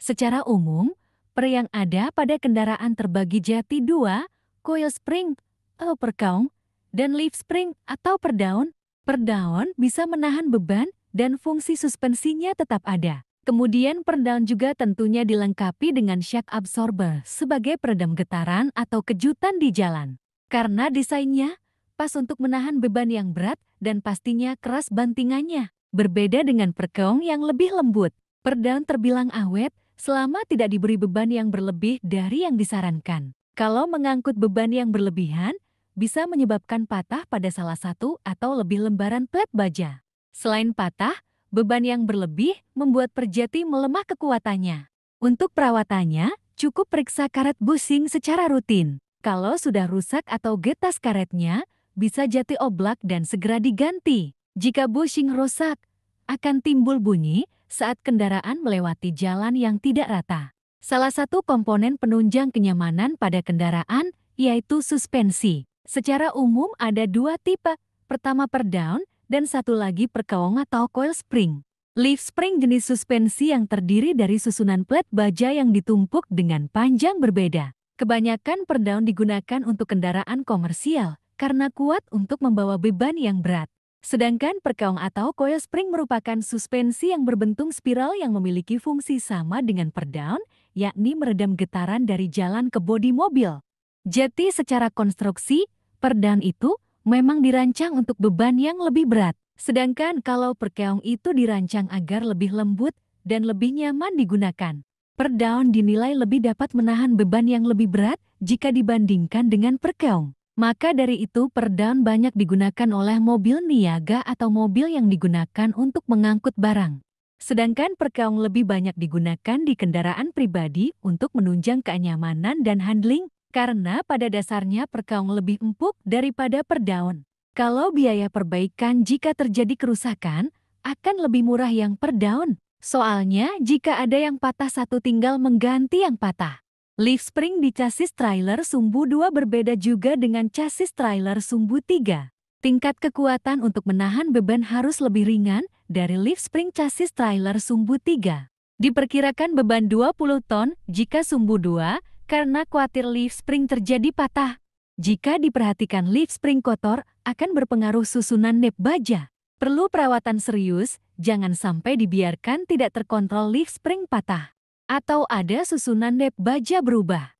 Secara umum, per yang ada pada kendaraan terbagi jati dua, coil spring atau e, perkaung dan leaf spring atau per daun. Per daun bisa menahan beban dan fungsi suspensinya tetap ada. Kemudian per daun juga tentunya dilengkapi dengan shock absorber sebagai peredam getaran atau kejutan di jalan. Karena desainnya pas untuk menahan beban yang berat dan pastinya keras bantingannya. Berbeda dengan perkeong yang lebih lembut, Perdaun terbilang awet selama tidak diberi beban yang berlebih dari yang disarankan. Kalau mengangkut beban yang berlebihan, bisa menyebabkan patah pada salah satu atau lebih lembaran plat baja. Selain patah, beban yang berlebih membuat perjati melemah kekuatannya. Untuk perawatannya, cukup periksa karet busing secara rutin. Kalau sudah rusak atau getas karetnya, bisa jati oblak dan segera diganti. Jika busing rusak, akan timbul bunyi saat kendaraan melewati jalan yang tidak rata. Salah satu komponen penunjang kenyamanan pada kendaraan yaitu suspensi. Secara umum ada dua tipe, pertama per down dan satu lagi per kawong atau coil spring. Leaf spring jenis suspensi yang terdiri dari susunan plat baja yang ditumpuk dengan panjang berbeda. Kebanyakan per down digunakan untuk kendaraan komersial karena kuat untuk membawa beban yang berat. Sedangkan perkeong atau coil spring merupakan suspensi yang berbentuk spiral yang memiliki fungsi sama dengan perdown, yakni meredam getaran dari jalan ke bodi mobil. Jadi secara konstruksi, perdown itu memang dirancang untuk beban yang lebih berat. Sedangkan kalau perkeong itu dirancang agar lebih lembut dan lebih nyaman digunakan. Perdaun dinilai lebih dapat menahan beban yang lebih berat jika dibandingkan dengan perkeong. Maka dari itu perdaun banyak digunakan oleh mobil niaga atau mobil yang digunakan untuk mengangkut barang. Sedangkan perkaung lebih banyak digunakan di kendaraan pribadi untuk menunjang keanyamanan dan handling, karena pada dasarnya perkaung lebih empuk daripada perdaun. Kalau biaya perbaikan jika terjadi kerusakan, akan lebih murah yang perdaun. Soalnya jika ada yang patah satu tinggal mengganti yang patah. Leaf spring di chassis trailer sumbu 2 berbeda juga dengan chassis trailer sumbu 3. Tingkat kekuatan untuk menahan beban harus lebih ringan dari leaf spring chassis trailer sumbu 3. Diperkirakan beban 20 ton jika sumbu 2 karena khawatir leaf spring terjadi patah. Jika diperhatikan leaf spring kotor akan berpengaruh susunan nep baja. Perlu perawatan serius, jangan sampai dibiarkan tidak terkontrol leaf spring patah atau ada susunan nep baja berubah.